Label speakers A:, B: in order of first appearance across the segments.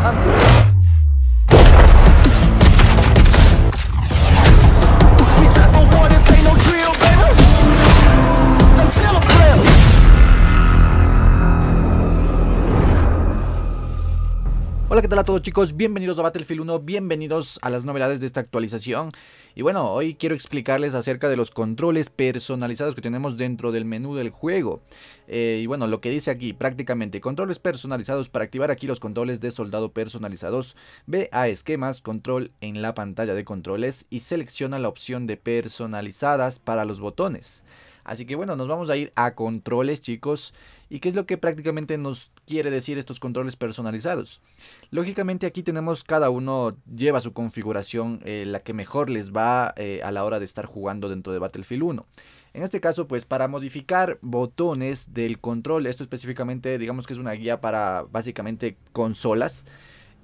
A: 看。Hola, ¿qué tal a todos chicos? Bienvenidos a Battlefield 1, bienvenidos a las novedades de esta actualización. Y bueno, hoy quiero explicarles acerca de los controles personalizados que tenemos dentro del menú del juego. Eh, y bueno, lo que dice aquí prácticamente, controles personalizados para activar aquí los controles de soldado personalizados. Ve a esquemas, control en la pantalla de controles y selecciona la opción de personalizadas para los botones. Así que bueno, nos vamos a ir a controles chicos. ¿Y qué es lo que prácticamente nos quiere decir estos controles personalizados? Lógicamente aquí tenemos cada uno lleva su configuración, eh, la que mejor les va eh, a la hora de estar jugando dentro de Battlefield 1. En este caso, pues para modificar botones del control, esto específicamente digamos que es una guía para básicamente consolas.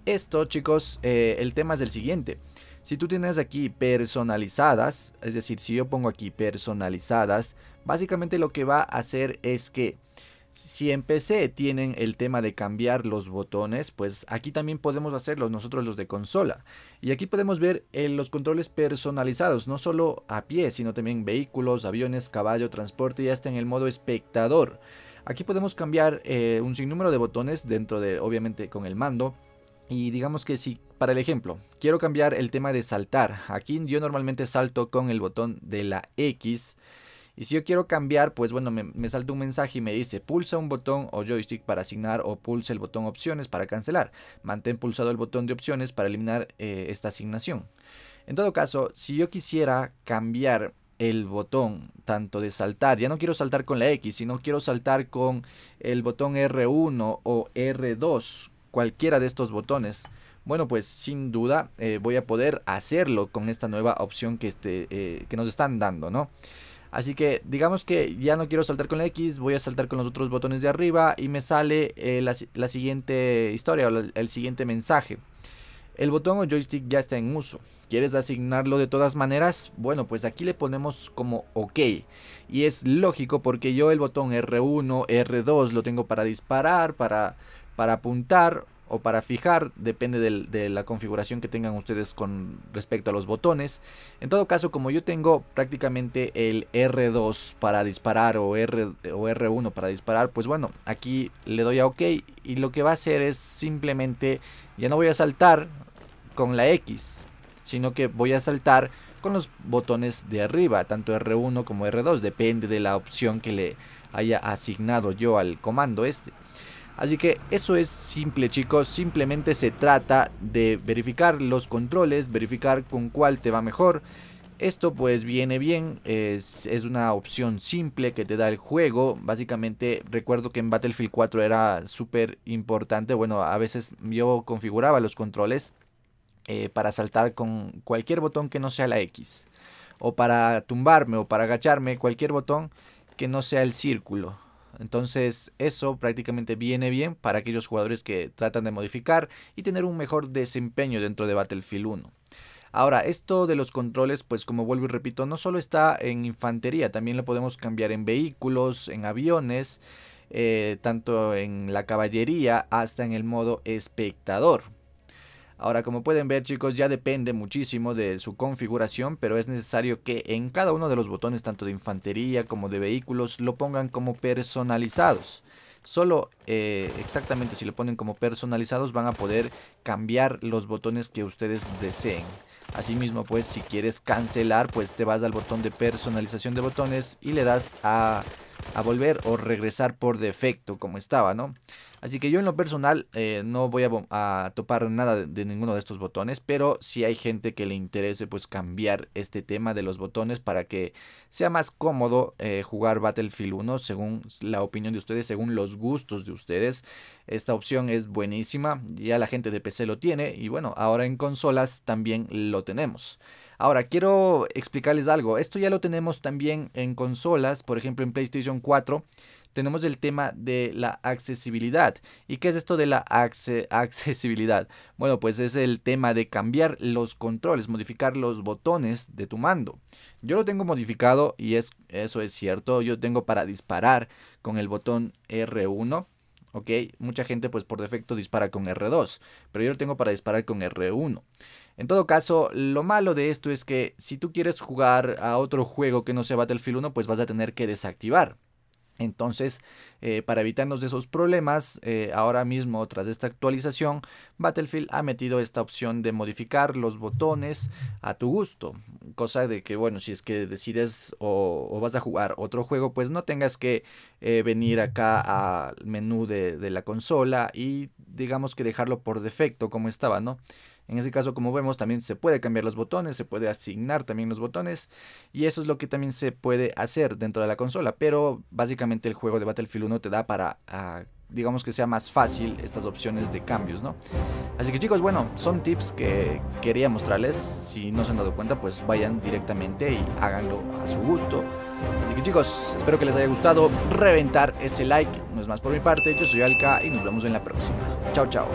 A: Esto chicos, eh, el tema es el siguiente. Si tú tienes aquí personalizadas, es decir, si yo pongo aquí personalizadas, Básicamente lo que va a hacer es que si en PC tienen el tema de cambiar los botones, pues aquí también podemos hacerlos nosotros los de consola. Y aquí podemos ver eh, los controles personalizados, no solo a pie, sino también vehículos, aviones, caballo, transporte y hasta en el modo espectador. Aquí podemos cambiar eh, un sinnúmero de botones dentro de, obviamente, con el mando. Y digamos que si, para el ejemplo, quiero cambiar el tema de saltar. Aquí yo normalmente salto con el botón de la X. Y si yo quiero cambiar, pues bueno, me, salta un mensaje y me dice pulsa un botón o joystick para asignar o pulsa el botón opciones para cancelar. Mantén pulsado el botón de opciones para eliminar eh, esta asignación. En todo caso, si yo quisiera cambiar el botón tanto de saltar, ya no quiero saltar con la X, sino quiero saltar con el botón R1 o R2, cualquiera de estos botones. Bueno, pues sin duda eh, voy a poder hacerlo con esta nueva opción que, este, eh, que nos están dando, ¿no? Así que digamos que ya no quiero saltar con la X, voy a saltar con los otros botones de arriba y me sale eh, la, siguiente historia o el siguiente mensaje. El botón o joystick ya está en uso. ¿Quieres asignarlo de todas maneras? Bueno, pues aquí le ponemos como OK. Y es lógico porque yo el botón R1, R2 lo tengo para disparar, para, para apuntar o para fijar, depende de la configuración que tengan ustedes con respecto a los botones. En todo caso, como yo tengo prácticamente el R2 para disparar o, R, o R1 para disparar, pues bueno, aquí le doy a OK y lo que va a hacer es simplemente, ya no voy a saltar con la X, sino que voy a saltar con los botones de arriba, tanto R1 como R2, depende de la opción que le haya asignado yo al comando este. Así que eso es simple chicos, simplemente se trata de verificar los controles, verificar con cuál te va mejor. Esto pues viene bien, es, una opción simple que te da el juego. Básicamente recuerdo que en Battlefield 4 era súper importante, bueno a veces yo configuraba los controles eh, para saltar con cualquier botón que no sea la X. O para tumbarme o para agacharme, cualquier botón que no sea el círculo. Entonces eso prácticamente viene bien para aquellos jugadores que tratan de modificar y tener un mejor desempeño dentro de Battlefield 1. Ahora, esto de los controles, pues como vuelvo y repito, no solo está en infantería, también lo podemos cambiar en vehículos, en aviones, eh, tanto en la caballería hasta en el modo espectador. Ahora, como pueden ver chicos, ya depende muchísimo de su configuración, pero es necesario que en cada uno de los botones, tanto de infantería como de vehículos, lo pongan como personalizados. Solo eh, exactamente si lo ponen como personalizados van a poder cambiar los botones que ustedes deseen. Asimismo, pues si quieres cancelar, pues te vas al botón de personalización de botones y le das a a volver o regresar por defecto como estaba, ¿no? Así que yo en lo personal eh, no voy a, topar nada de, ninguno de estos botones, pero si hay gente que le interese pues cambiar este tema de los botones para que sea más cómodo eh, jugar Battlefield 1 según la opinión de ustedes, según los gustos de ustedes. Esta opción es buenísima, ya la gente de PC lo tiene y bueno, ahora en consolas también lo tenemos. Ahora, quiero explicarles algo. Esto ya lo tenemos también en consolas, por ejemplo en PlayStation 4 tenemos el tema de la accesibilidad. ¿Y qué es esto de la accesibilidad? Bueno, pues es el tema de cambiar los controles, modificar los botones de tu mando. Yo lo tengo modificado y es, eso es cierto. Yo tengo para disparar con el botón R1 ¿ok? Mucha gente pues por defecto dispara con R2, pero yo lo tengo para disparar con R1. En todo caso, lo malo de esto es que si tú quieres jugar a otro juego que no sea Battlefield 1, pues vas a tener que desactivar entonces, eh, para evitarnos de esos problemas, eh, ahora mismo tras esta actualización, Battlefield ha metido esta opción de modificar los botones a tu gusto. Cosa de que, bueno, si es que decides o, vas a jugar otro juego, pues no tengas que eh, venir acá al menú de la consola y digamos que dejarlo por defecto como estaba, ¿no? En ese caso, como vemos, también se puede cambiar los botones, se puede asignar también los botones y eso es lo que también se puede hacer dentro de la consola, pero básicamente el juego de Battlefield 1 te da para... Ah, digamos que sea más fácil estas opciones de cambios, ¿no? Así que chicos, bueno, son tips que quería mostrarles. Si no se han dado cuenta, pues vayan directamente y háganlo a su gusto. Así que chicos, espero que les haya gustado. Reventar ese like. No es más por mi parte. Yo soy Alka y nos vemos en la próxima. Chao, chao.